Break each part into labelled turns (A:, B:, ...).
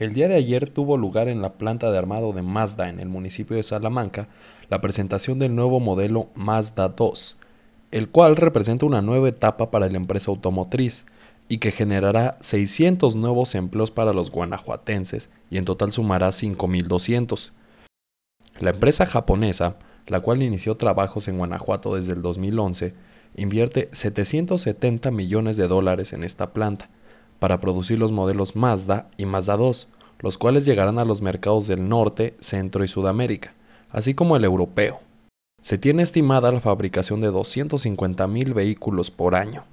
A: El día de ayer tuvo lugar en la planta de armado de Mazda en el municipio de Salamanca la presentación del nuevo modelo Mazda 2, el cual representa una nueva etapa para la empresa automotriz y que generará 600 nuevos empleos para los guanajuatenses y en total sumará 5.200. La empresa japonesa, la cual inició trabajos en Guanajuato desde el 2011, invierte 770 millones de dólares en esta planta para producir los modelos Mazda y Mazda 2, los cuales llegarán a los mercados del norte, centro y Sudamérica, así como el europeo. Se tiene estimada la fabricación de 250.000 vehículos por año.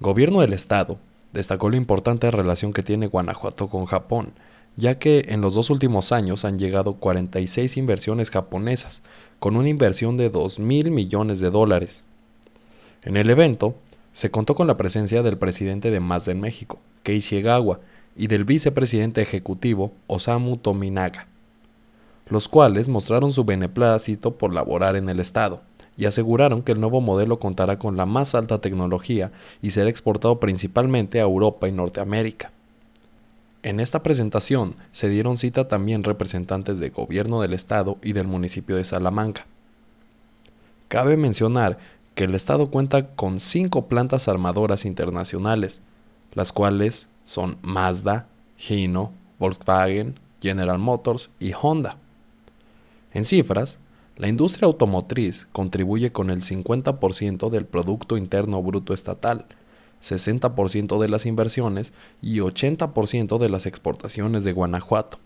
A: Gobierno del Estado destacó la importante relación que tiene Guanajuato con Japón, ya que en los dos últimos años han llegado 46 inversiones japonesas, con una inversión de 2.000 millones de dólares. En el evento, se contó con la presencia del presidente de Más de México, Kei Egawa, y del vicepresidente ejecutivo, Osamu Tominaga, los cuales mostraron su beneplácito por laborar en el Estado y aseguraron que el nuevo modelo contará con la más alta tecnología y será exportado principalmente a Europa y Norteamérica. En esta presentación se dieron cita también representantes del gobierno del estado y del municipio de Salamanca. Cabe mencionar que el Estado cuenta con cinco plantas armadoras internacionales, las cuales son Mazda, Hino, Volkswagen, General Motors y Honda. En cifras, la industria automotriz contribuye con el 50% del Producto Interno Bruto Estatal, 60% de las inversiones y 80% de las exportaciones de Guanajuato.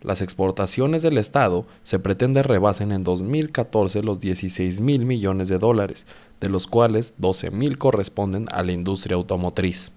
A: Las exportaciones del Estado se pretende rebasen en 2014 los 16 mil millones de dólares, de los cuales 12 mil corresponden a la industria automotriz.